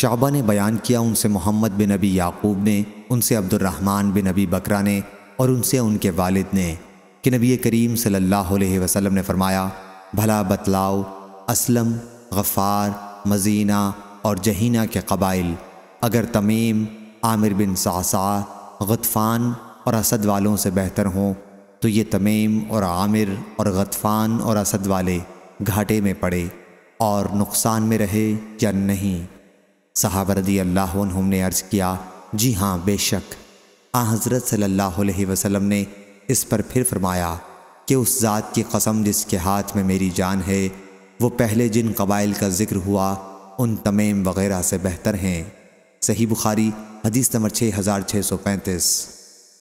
शाबा ने बयान किया उनसे मोहम्मद बिन नबी याकूब ने उनसे अब्दुलरहमान बिन नबी बकरा ने और उनसे उनके वालिद ने कि नबी करीम सल्लल्लाहु अलैहि वसल्लम ने फरमाया भला बतलाओ असलम गफ़ार मजीना और जहीना के कबाइल अगर तमीम आमिर बिन सासा गतफ़ान और असद वालों से बेहतर हों तो ये तमीम और आमिर और गतफ़ान और असद वाले घाटे में पड़े और नुकसान में रहे या नहीं सहाबरदी अल्लाह ने अर्ज़ किया जी हाँ बेशक आ हज़रत सल्लल्लाहु अलैहि वसल्लम ने इस पर फिर फरमाया कि उस ज़ात की कसम जिसके हाथ में मेरी जान है वो पहले जिन कबाइल का जिक्र हुआ उन तमेम वगैरह से बेहतर हैं सही बुखारी हदीस नंबर छः हज़ार छः सौ पैंतीस